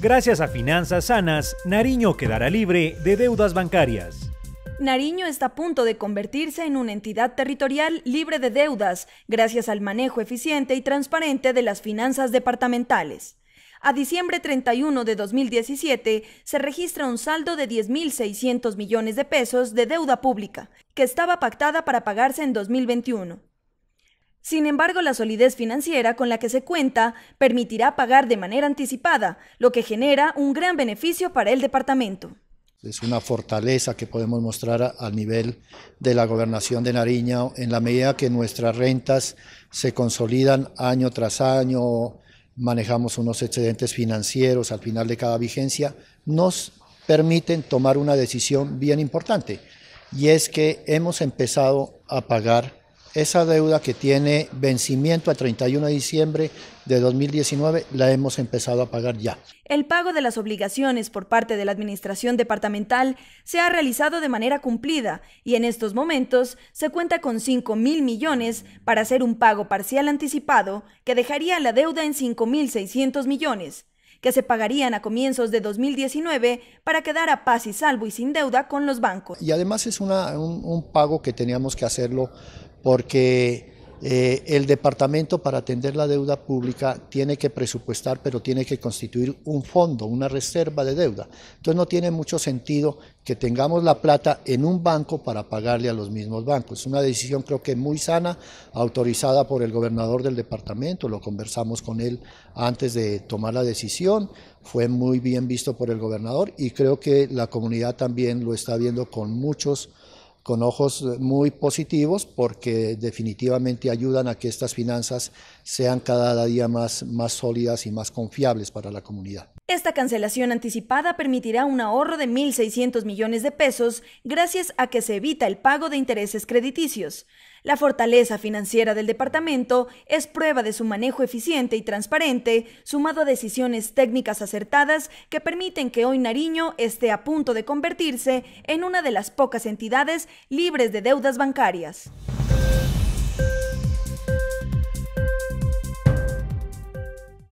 Gracias a finanzas sanas, Nariño quedará libre de deudas bancarias. Nariño está a punto de convertirse en una entidad territorial libre de deudas gracias al manejo eficiente y transparente de las finanzas departamentales. A diciembre 31 de 2017 se registra un saldo de 10.600 millones de pesos de deuda pública, que estaba pactada para pagarse en 2021. Sin embargo, la solidez financiera con la que se cuenta permitirá pagar de manera anticipada, lo que genera un gran beneficio para el departamento. Es una fortaleza que podemos mostrar al nivel de la gobernación de Nariño en la medida que nuestras rentas se consolidan año tras año, manejamos unos excedentes financieros al final de cada vigencia, nos permiten tomar una decisión bien importante y es que hemos empezado a pagar esa deuda que tiene vencimiento a 31 de diciembre de 2019 la hemos empezado a pagar ya. El pago de las obligaciones por parte de la Administración Departamental se ha realizado de manera cumplida y en estos momentos se cuenta con 5 mil millones para hacer un pago parcial anticipado que dejaría la deuda en 5 mil 600 millones que se pagarían a comienzos de 2019 para quedar a paz y salvo y sin deuda con los bancos. Y además es un, pago que teníamos que hacerlo porque eh, el departamento para atender la deuda pública tiene que presupuestar, pero tiene que constituir un fondo, una reserva de deuda. Entonces no tiene mucho sentido que tengamos la plata en un banco para pagarle a los mismos bancos. Es una decisión creo que muy sana, autorizada por el gobernador del departamento, lo conversamos con él antes de tomar la decisión, fue muy bien visto por el gobernador y creo que la comunidad también lo está viendo con muchos con ojos eh, muy positivos porque definitivamente ayudan a que estas finanzas sean cada día más, sólidas y más confiables para la comunidad. Esta cancelación anticipada permitirá un ahorro de 1.600 millones de pesos gracias a que se evita el pago de intereses crediticios. La fortaleza financiera del departamento es prueba de su manejo eficiente y transparente, sumado a decisiones técnicas acertadas que permiten que hoy Nariño esté a punto de convertirse en una de las pocas entidades libres de deudas bancarias.